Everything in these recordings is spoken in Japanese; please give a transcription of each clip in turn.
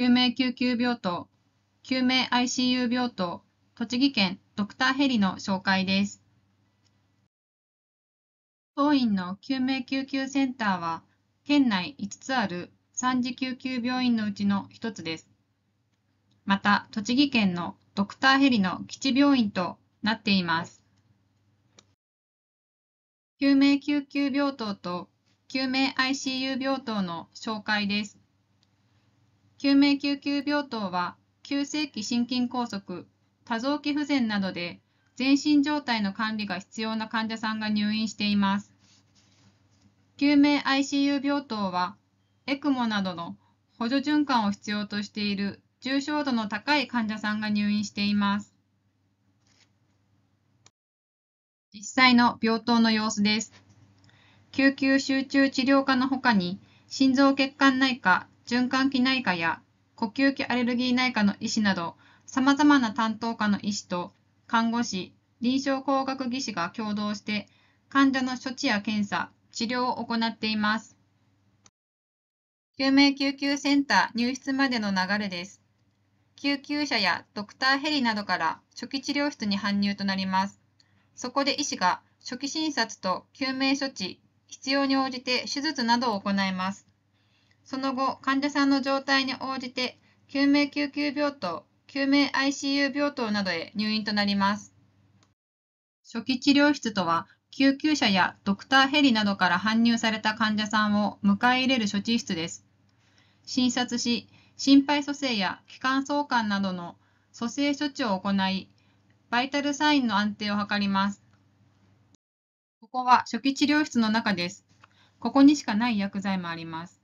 救命救急病棟、救命 ICU 病棟、栃木県ドクターヘリの紹介です。当院の救命救急センターは、県内5つある3次救急病院のうちの1つです。また、栃木県のドクターヘリの基地病院となっています。救命救急病棟と救命 ICU 病棟の紹介です。救命救急病棟は急性期心筋梗塞、多臓器不全などで全身状態の管理が必要な患者さんが入院しています。救命 ICU 病棟は ECMO などの補助循環を必要としている重症度の高い患者さんが入院しています。実際の病棟の様子です。救急集中治療科のほかに心臓血管内科、循環器内科や呼吸器アレルギー内科の医師など、様々な担当科の医師と看護師、臨床工学技師が共同して、患者の処置や検査、治療を行っています。救命救急センター入室までの流れです。救急車やドクターヘリなどから初期治療室に搬入となります。そこで医師が初期診察と救命処置、必要に応じて手術などを行います。その後、患者さんの状態に応じて、救命救急病棟、救命 ICU 病棟などへ入院となります。初期治療室とは、救急車やドクターヘリなどから搬入された患者さんを迎え入れる処置室です。診察し、心肺蘇生や気管挿管などの蘇生処置を行い、バイタルサインの安定を図ります。ここは初期治療室の中です。ここにしかない薬剤もあります。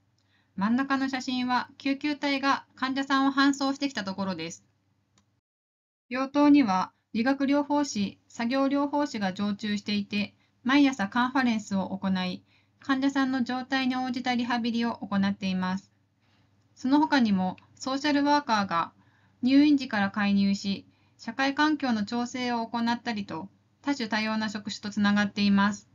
真ん中の写真は救急隊が患者さんを搬送してきたところです。病棟には理学療法士、作業療法士が常駐していて、毎朝カンファレンスを行い、患者さんの状態に応じたリハビリを行っています。その他にもソーシャルワーカーが入院時から介入し、社会環境の調整を行ったりと、多種多様な職種とつながっています。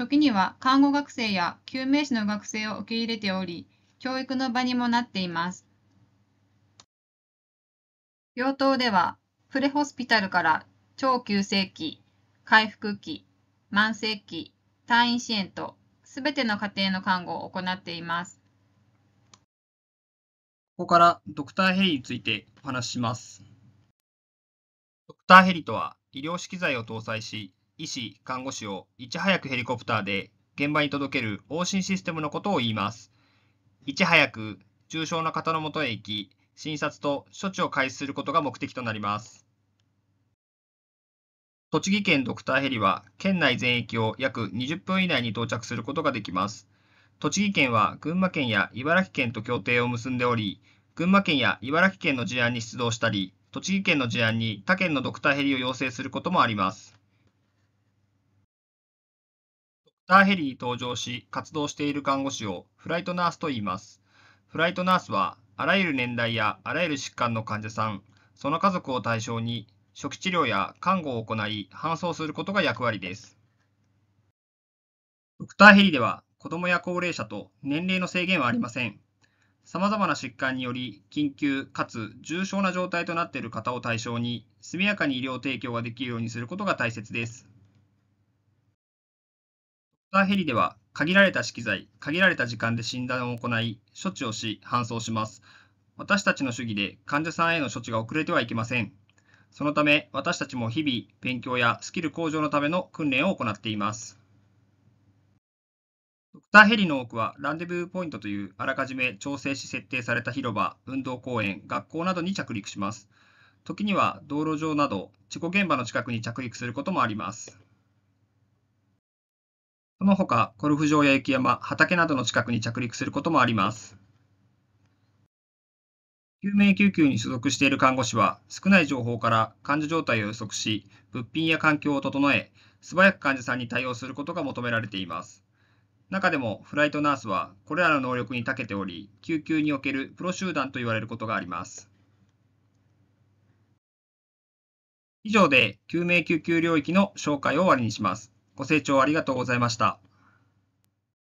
時には看護学生や救命士の学生を受け入れており、教育の場にもなっています。病棟では、プレホスピタルから超急性期、回復期、慢性期、退院支援と、すべての家庭の看護を行っています。ここからドクターヘリについてお話しします。ドクターヘリとは、医療資機材を搭載し、医師、看護師をいち早くヘリコプターで現場に届ける往診システムのことを言います。いち早く重症の方のもとへ行き、診察と処置を開始することが目的となります。栃木県ドクターヘリは県内全域を約20分以内に到着することができます。栃木県は群馬県や茨城県と協定を結んでおり、群馬県や茨城県の事案に出動したり、栃木県の事案に他県のドクターヘリを要請することもあります。ターヘリに搭乗し活動している看護師をフライトナースと言います。フライトナースはあらゆる年代やあらゆる疾患の患者さん、その家族を対象に初期治療や看護を行い搬送することが役割です。ドクターヘリでは子どもや高齢者と年齢の制限はありません。さまざまな疾患により緊急かつ重症な状態となっている方を対象に速やかに医療提供ができるようにすることが大切です。ドーヘリでは限られた資機材、限られた時間で診断を行い、処置をし、搬送します。私たちの主義で患者さんへの処置が遅れてはいけません。そのため、私たちも日々、勉強やスキル向上のための訓練を行っています。ドクターヘリの多くは、ランデブーポイントという、あらかじめ調整し設定された広場、運動公園、学校などに着陸します。時には、道路上など、事故現場の近くに着陸することもあります。その他、ゴルフ場や雪山、畑などの近くに着陸することもあります。救命救急に所属している看護師は、少ない情報から患者状態を予測し、物品や環境を整え、素早く患者さんに対応することが求められています。中でも、フライトナースは、これらの能力に長けており、救急におけるプロ集団と言われることがあります。以上で、救命救急領域の紹介を終わりにします。ご清聴ありがとうございました。